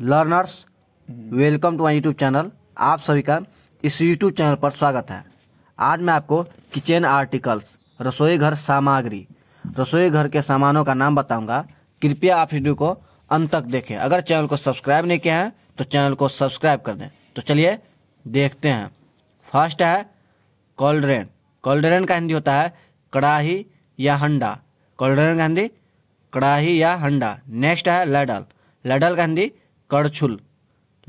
Learners hmm. Welcome to my YouTube channel आप सभी का इस यूट्यूब चैनल पर स्वागत है आज मैं आपको किचन आर्टिकल्स रसोई घर सामग्री रसोई घर के सामानों का नाम बताऊंगा कृपया आप वीडियो को अंत तक देखें अगर चैनल को सब्सक्राइब नहीं किया है तो चैनल को सब्सक्राइब कर दें तो चलिए देखते हैं फर्स्ट है कोल्ड्रेन कोल्ड्रेन का हिंदी होता है कड़ाही या हंडा कॉल्ड्रेन का हिंदी कड़ाही या हंडा नेक्स्ट है लेडल लेडल का हिंदी कड़छुल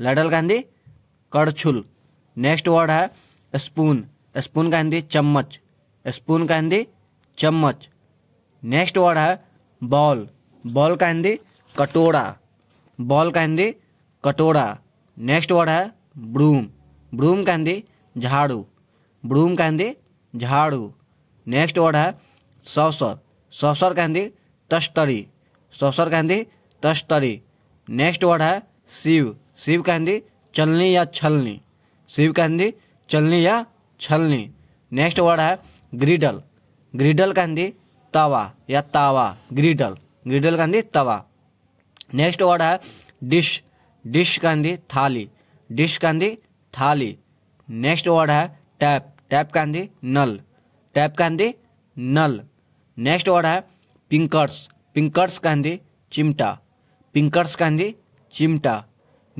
लडल का हिंदी कड़छुल नेक्स्ट वर्ड है स्पून स्पून का हिंदी चम्मच स्पून का हिंदी चम्मच नेक्स्ट वर्ड है बॉल बॉल का हिंदी कटोरा बॉल का हिंदी कटोरा नेक्स्ट वर्ड है ब्रूम ब्रूम का हिंदी झाड़ू ब्रूम का हिंदी झाड़ू नेक्स्ट वर्ड है सौसर सौसर का हिंदी तश्तरी सौसर का हिंदी तश्तरी नेक्स्ट वर्ड है शिव शिव का हिंदी चलनी या छलनी शिव का हिंदी चलनी या छलनी नेक्स्ट वर्ड है ग्रिडल ग्रिडल का हिंदी तवा या तावा ग्रिडल ग्रिडल का हिंदी तवा नेक्स्ट वर्ड है डिश डिश का हिंदी थाली डिश का हिंदी थाली नेक्स्ट वर्ड है टैप टैप का हिंदी नल टैप का हिंदी नल नेक्स्ट वर्ड है पिंकर्स पिंकर्स का हिंदी चिमटा पिंकर्स कहेंगे चिमटा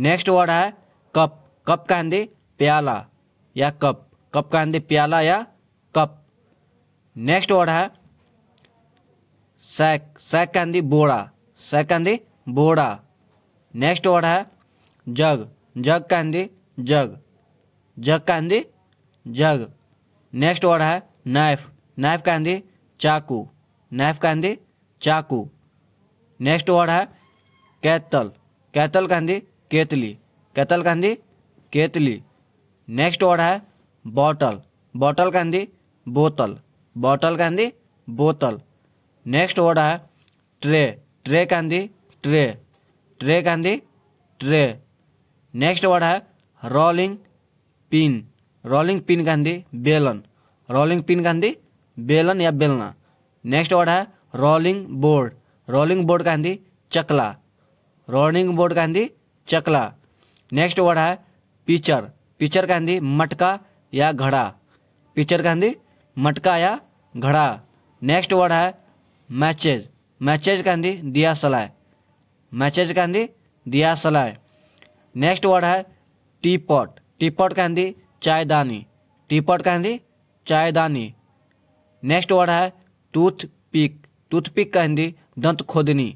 नेक्स्ट वर्ड है कप कप कहेंगे प्याला या कप कप कहेंगे प्याला या कप नेक्स्ट वर्ड है सैक सैक कहेंगे बोड़ा सैक कहेंगे बोड़ा नेक्स्ट वर्ड है जग जग कहेंगे जग जग कहेंगे जग नेक्स्ट वर्ड है नाइफ नाइफ कहेंगे चाकू नाइफ कहेंगे चाकू नेक्स्ट वर्ड है कैतल कैतल कहती केतली कैतल कहती केतली नेक्स्ट वर्ड है बॉटल बॉटल कहती बोतल बॉटल कहती बोतल नेक्स्ट वर्ड है ट्रे ट्रे कहती ट्रे ट्रे कहती ट्रे नेक्स्ट वर्ड है रोलिंग पिन रोलिंग पिन कहती बेलन रोलिंग पिन कहती बेलन या बेलना नेक्स्ट वर्ड है रोलिंग बोर्ड रोलिंग बोर्ड कहती चकला रोनिंग बोर्ड का हिंदी चकला नेक्स्ट वर्ड है पिचर पिचर का हिंदी मटका या घड़ा पिचर का हिंदी मटका या घड़ा नेक्स्ट वर्ड है मैचेज मैचेज का हिंदी दिया सलाय मैचेज का हिंदी दिया सलाय नेक्स्ट वर्ड है टी पॉट टी पॉट का हिंदी चायदानी टी पॉट का हिंदी चायदानी नेक्स्ट वर्ड है टूथ पिक टूथ पिक का हिंदी दंत खोदनी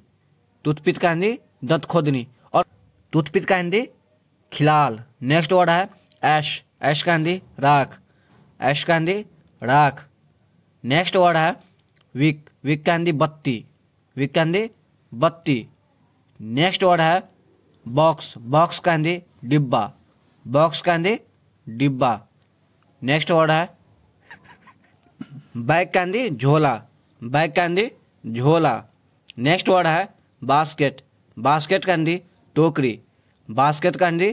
टूथ पिक का हिंदी दंत खोदनी और टूथपिक का हिंदी खिलाल नेक्स्ट वर्ड है ऐश ऐश का हिंदी राख ऐश का हिंदी राख नेक्स्ट वर्ड है विक विक का हिंदी बत्ती विक का हिंदी बत्ती नेक्स्ट वर्ड है बॉक्स बॉक्स का हिंदी डिब्बा बॉक्स का हिंदी डिब्बा नेक्स्ट वर्ड है बैग का हिंदी झोला बैग का हिंदी झोला नेक्स्ट वर्ड है बास्केट बास्केट कंडी टोकरी बास्केट कंडी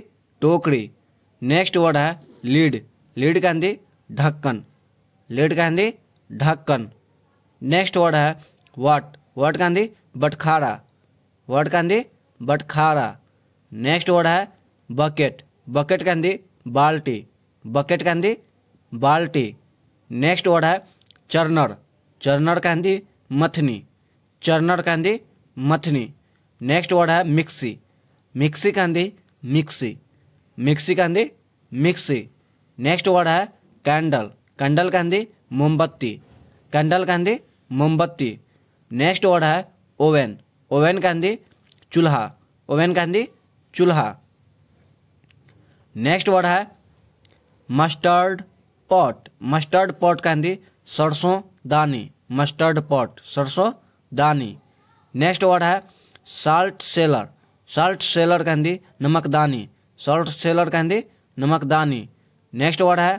टोकरी नेक्स्ट वर्ड है लीड लीड कंदी ढक्कन लीड कंदी ढक्कन नेक्स्ट वर्ड है वट वट कंदी बटखारा वट कंदी बटखारा नेक्स्ट वर्ड है बकेट बकेट कंदी बाल्टी बकेट कंदी बाल्टी नेक्स्ट वर्ड है चरनर चर्नर कंदी मथनी चर्नर कंदी मथनी नेक्स्ट वर्ड है मिक्सी मिक्सी कांदी मिक्सी मिक्सी कांदी मिक्सी नेक्स्ट वर्ड है कैंडल कैंडल कांदी मोमबत्ती कैंडल कांदी मोमबत्ती नेक्स्ट वर्ड है ओवन ओवन कांदी चूल्हा ओवन कांदी चूल्हा नेक्स्ट वर्ड है मस्टर्ड पॉट मस्टर्ड पॉट दी सरसों दानी मस्टर्ड पॉट सरसों दानी नेक्स्ट वर्ड है साल्ट सेलर साल्ट सेलर कहती नमकदानी साल्ट सेलर कहती नमकदानी नेक्स्ट वर्ड है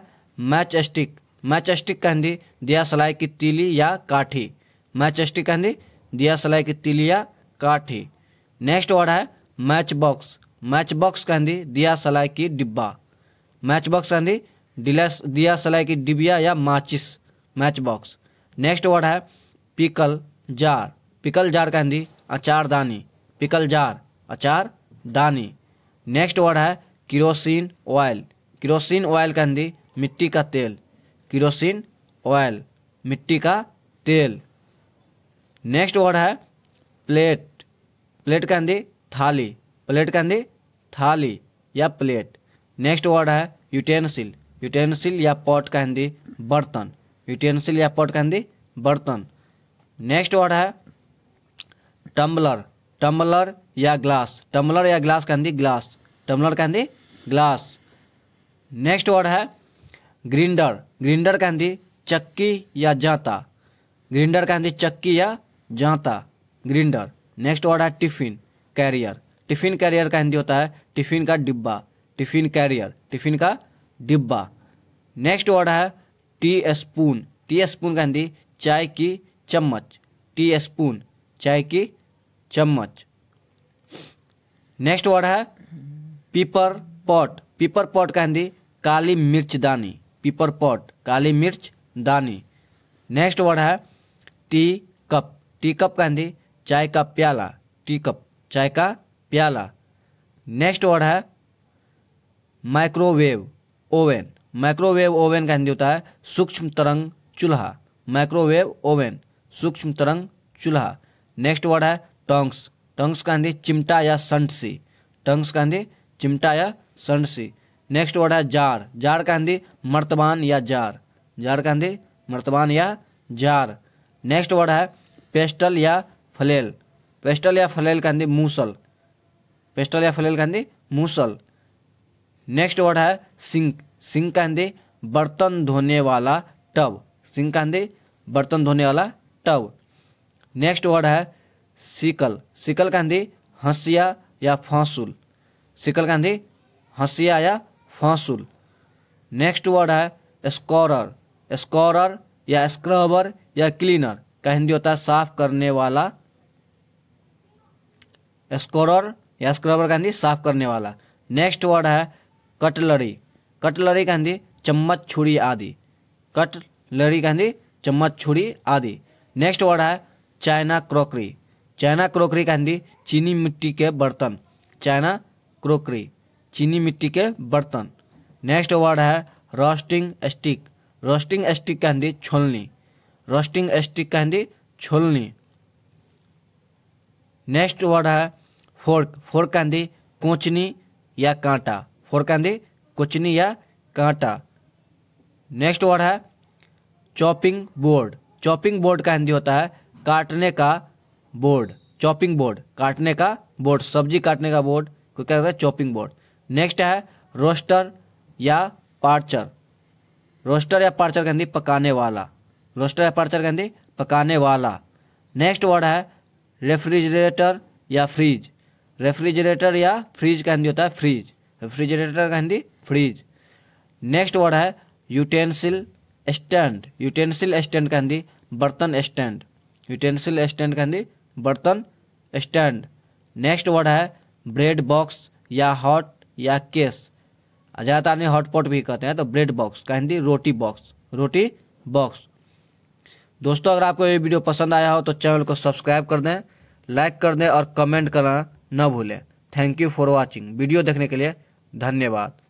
मैच स्टिक मैच स्टिक कहती दिया सलाई की तीली या काठी मैच स्टिक कहती दिया सलाई की तीली या काठी नेक्स्ट वर्ड है मैच बॉक्स मैच बॉक्स कहती दिया सलाई की डिब्बा मैच बॉक्स कहती डिलस दिया सलाई की डिबिया या माचिस मैच बॉक्स नेक्स्ट वर्ड है पिकल जार पिकल जार कहती अचारदानी पिकल जार अचार दानी नेक्स्ट वर्ड है किरोसिन ऑयल किरोसिन ऑयल का हिंदी मिट्टी का तेल किरोसिन ऑयल मिट्टी का तेल नेक्स्ट वर्ड है प्लेट प्लेट का हिंदी थाली प्लेट का हिंदी थाली या प्लेट नेक्स्ट वर्ड है यूटेंसिल यूटेंसिल या पॉट का हिंदी बर्तन यूटेंसिल या पॉट का हिंदी बर्तन नेक्स्ट वर्ड है टम्बलर टम्बलर या ग्लास टम्बलर या ग्लास कह दी ग्लास टम्बलर कह दी ग्लास नेक्स्ट वर्ड है ग्रिंडर ग्रिंडर का चक्की या जाता ग्रिंडर कहती चक्की या जाता ग्रिंडर नेक्स्ट वर्ड है टिफिन कैरियर टिफिन कैरियर का हिंदी होता है टिफिन का डिब्बा टिफिन कैरियर टिफिन का डिब्बा नेक्स्ट वर्ड है टी स्पून टी स्पून का हिंदी चाय की चम्मच टी स्पून चाय की चम्मच नेक्स्ट वर्ड है पीपर पॉट पीपर पॉट का हिंदी काली मिर्च दानी पीपर पॉट काली मिर्च दानी नेक्स्ट वर्ड है टी कप टी कप का हिंदी चाय का प्याला टी कप चाय का प्याला नेक्स्ट वर्ड है माइक्रोवेव ओवन माइक्रोवेव ओवन का हिंदी होता है सूक्ष्म तरंग चूल्हा माइक्रोवेव ओवन सूक्ष्म तरंग चूल्हा नेक्स्ट वर्ड है टंग्स टंग्स का चिमटा या संटसी सी का हिंदी चिमटा या सी नेक्स्ट वर्ड है जार जार का हिंदी मर्तबान या जार जार का हिंदी मर्तबान या जार नेक्स्ट वर्ड है पेस्टल या फलेल पेस्टल या फलेल का मूसल पेस्टल या फलेल का मूसल नेक्स्ट वर्ड है सिंक सिंक का बर्तन धोने वाला टब सिंक का बर्तन धोने वाला टब नेक्स्ट वर्ड है सिकल सिकल कांधे हंसिया या फौसूल सिकल कांधे हसिया या फांसुल नेक्स्ट वर्ड है स्कोरर स्कोरर या स्क्रबर या क्लीनर का हिंदी होता है साफ करने वाला स्कोरर या स्क्रबर का हिंदी साफ करने वाला नेक्स्ट वर्ड है कटलरी कटलरी का हिंदी चम्मच छुरी आदि कटलरी का हिंदी चम्मच छुरी आदि नेक्स्ट वर्ड है चाइना क्रॉकरी चाइना क्रोकरी का हिंदी चीनी मिट्टी के बर्तन चाइना क्रोकरी चीनी मिट्टी के बर्तन नेक्स्ट वर्ड है रोस्टिंग स्टिक रोस्टिंग स्टिक का हिंदी छोलनी रोस्टिंग स्टिक का हिंदी छोलनी नेक्स्ट वर्ड है फोर्क फोर्क का हिंदी कोचनी या कांटा फोर्क का हिंदी कोचनी या कांटा नेक्स्ट वर्ड है चॉपिंग बोर्ड चॉपिंग बोर्ड का हिंदी होता है काटने का बोर्ड चॉपिंग बोर्ड काटने का बोर्ड सब्जी काटने का बोर्ड को क्या कहते हैं चॉपिंग बोर्ड नेक्स्ट है रोस्टर या पार्चर रोस्टर या पार्चर कहती पकाने वाला रोस्टर या पार्चर कहती पकाने वाला नेक्स्ट वर्ड है रेफ्रिजरेटर या फ्रिज रेफ्रिजरेटर या फ्रिज का हिंदी होता है फ्रिज रेफ्रिजरेटर का हिंदी फ्रिज नेक्स्ट वर्ड है यूटेंसिल स्टैंड यूटेंसिल स्टैंड का हिंदी बर्तन स्टैंड यूटेंसिल स्टैंड का हिंदी बर्तन स्टैंड नेक्स्ट वर्ड है ब्रेड बॉक्स या हॉट या केस ज़्यादातर नहीं हॉटपॉट भी कहते हैं तो ब्रेड बॉक्स का हिंदी रोटी बॉक्स रोटी बॉक्स दोस्तों अगर आपको ये वीडियो पसंद आया हो तो चैनल को सब्सक्राइब कर दें लाइक कर दें और कमेंट करना न भूलें thank you for watching video देखने के लिए धन्यवाद